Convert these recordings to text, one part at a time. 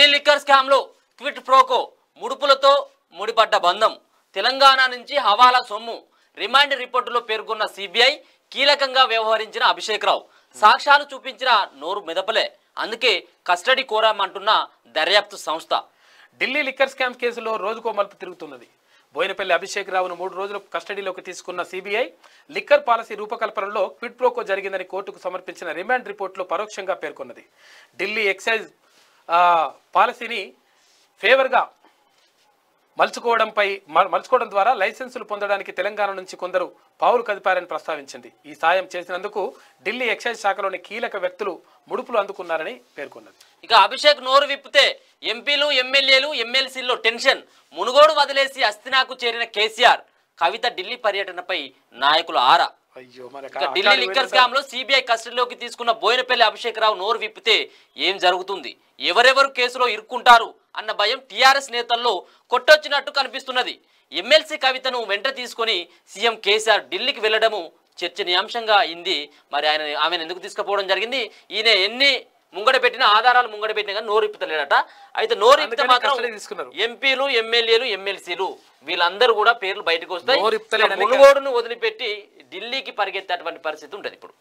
Delhi liquor స్కామ్లో quid pro quo ముడుపులతో ముడిపడ్డ బంధం తెలంగాణ నుంచి హవాలా సొమ్ము రిమాండ్ రిపోర్టులో పేర్కొన్న సిబిఐ కీలకంగా వ్యవహరించిన అభిషేక్ రావు సాక్ష్యాలు చూపించిన నోరు మెదపలే అందుకే కస్టడీ కోరామంటున్న దర్యాప్తు సంస్థ ఢిల్లీ లిక్కర్ స్కామ్ కేసులో రోజుకో మలుపు తిరుగుతున్నది బోయినపల్లి అభిషేక్ రావును మూడు రోజులు కస్టడీలోకి తీసుకున్న సిబిఐ లిక్కర్ పాలసీ రూపకల్పనలో క్విట్ ప్రోకో జరిగిందని కోర్టుకు సమర్పించిన రిమాండ్ రిపోర్టులో పరోక్షంగా పేర్కొన్నది ఢిల్లీ ఎక్సైజ్ పాలసీని ఫేవర్గా మలుచుకోవడంపై మలుచుకోవడం ద్వారా లైసెన్సులు పొందడానికి తెలంగాణ నుంచి కొందరు పావులు కదిపారని ప్రస్తావించింది ఈ సాయం చేసినందుకు ఢిల్లీ ఎక్సైజ్ శాఖలోని కీలక వ్యక్తులు ముడుపులు అందుకున్నారని పేర్కొన్నది ఇక అభిషేక్ నోరు విప్పితే ఎంపీలు ఎమ్మెల్యేలు ఎమ్మెల్సీల్లో టెన్షన్ మునుగోడు వదిలేసి అస్థినాకు చేరిన కేసీఆర్ కవిత ఢిల్లీ పర్యటనపై నాయకుల ఆరా ఢిల్లీ లిక్కర్ స్కామ్ లో సిబిఐ కస్టడీలోకి తీసుకున్న బోయినపల్లి అభిషేక్ రావు నోరు విప్పితే ఏం జరుగుతుంది ఎవరెవరు కేసులో ఇరుక్కుంటారు అన్న భయం టీఆర్ఎస్ నేతల్లో కొట్టొచ్చినట్టు కనిపిస్తున్నది ఎమ్మెల్సీ కవితను వెంట తీసుకుని సీఎం కేసీఆర్ ఢిల్లీకి వెళ్లడము చర్చనీయాంశంగా అయింది మరి ఆయన ఆమెను ఎందుకు తీసుకుపోవడం జరిగింది ఈయన ఎన్ని ముంగడ పెట్టిన ఆధారాలు ముంగడ పెట్టిన కానీ నోరిప్పుతలేడట అయితే నోరిప్తే మాత్రం ఎంపీలు ఎమ్మెల్యేలు ఎమ్మెల్సీలు వీళ్ళందరూ కూడా పేర్లు బయటకు వస్తాయి మునుగోడును వదిలిపెట్టి ఢిల్లీకి పరిగెత్తేటువంటి పరిస్థితి ఉంటుంది ఇప్పుడు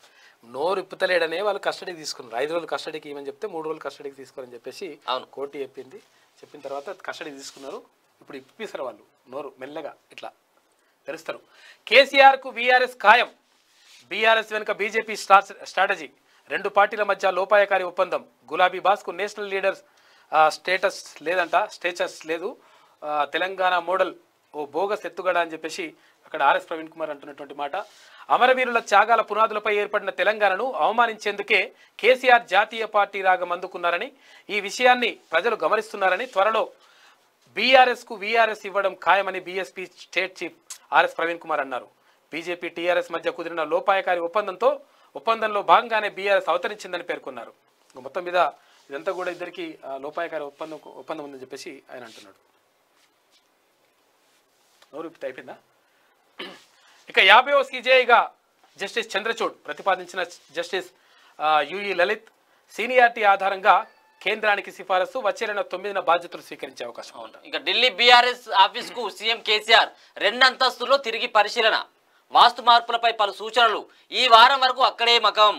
నోరిప్పుతలేడనే వాళ్ళు కస్టడీకి తీసుకున్నారు ఐదు రోజులు కస్టడీకి ఇవ్వని చెప్తే మూడు రోజులు కస్టడీకి తీసుకోరని చెప్పేసి అవును కోర్టు చెప్పింది చెప్పిన తర్వాత కస్టడీ తీసుకున్నారు ఇప్పుడు ఇప్పిస్తారు వాళ్ళు నోరు మెల్లగా ఇట్లా తెరుస్తారు కు బీఆర్ఎస్ ఖాయం బీఆర్ఎస్ వెనుక బీజేపీ స్ట్రాటజీ రెండు పార్టీల మధ్య లోపాయకారి ఒప్పందం గులాబీ బాస్కు నేషనల్ లీడర్ స్టేటస్ లేదంట స్టేటస్ లేదు తెలంగాణ మోడల్ ఓ బోగస్ ఎత్తుగడ అని చెప్పేసి అక్కడ ఆర్ఎస్ ప్రవీణ్ కుమార్ అంటున్నటువంటి మాట అమరవీరుల త్యాగాల పునాదులపై ఏర్పడిన తెలంగాణను అవమానించేందుకే కేసీఆర్ జాతీయ పార్టీ రాగం అందుకున్నారని ఈ విషయాన్ని ప్రజలు గమనిస్తున్నారని త్వరలో బీఆర్ఎస్కు వీఆర్ఎస్ ఇవ్వడం ఖాయమని BSP state chief RS Praveen Kumar అన్నారు బీజేపీ టీఆర్ఎస్ మధ్య కుదిరిన లోపాయకారి ఒప్పందంతో ఒప్పందంలో భాగంగానే బీఆర్ఎస్ అవతరించిందని పేర్కొన్నారు మొత్తం మీద ఇదంతా కూడా ఇద్దరికి లోపాయకారి ఒప్పందం ఒప్పందం ఉందని చెప్పేసి ఆయన అంటున్నాడు నోరు అయిపోయిందా ఇక యాభై సీజేఐగా జస్టిస్ చంద్రచూడ్ ప్రతిపాదించిన జస్టిస్ యుఈ లలిత్ సీనియారిటీ ఆధారంగా కేంద్రానికి సిఫారసు వచ్చే తొమ్మిదిన బాధ్యతలు స్వీకరించే అవకాశం ఉంది ఇక ఢిల్లీ బీఆర్ఎస్ ఆఫీస్ కు సీఎం కేసీఆర్ రెండు అంతస్తుల్లో తిరిగి పరిశీలన వాస్తు మార్పులపై పలు సూచనలు ఈ వారం వరకు అక్కడే మకం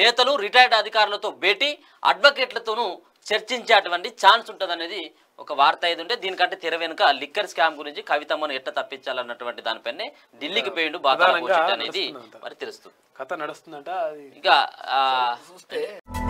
నేతలు రిటైర్డ్ అధికారులతో భేటీ అడ్వకేట్లతోనూ చర్చించేటువంటి ఛాన్స్ ఉంటుందనేది ఒక వార్త ఏది ఉంటే దీనికంటే తెర వెనుక లిక్కర్ స్కామ్ గురించి కవితమ్మను ఎట్ట తప్పించాలన్నటువంటి దానిపైనే ఢిల్లీకి పోయిండు బాగా అనేది మరి తెలుస్తుంది కథ నడుస్తుందంట ఇంకా చూస్తే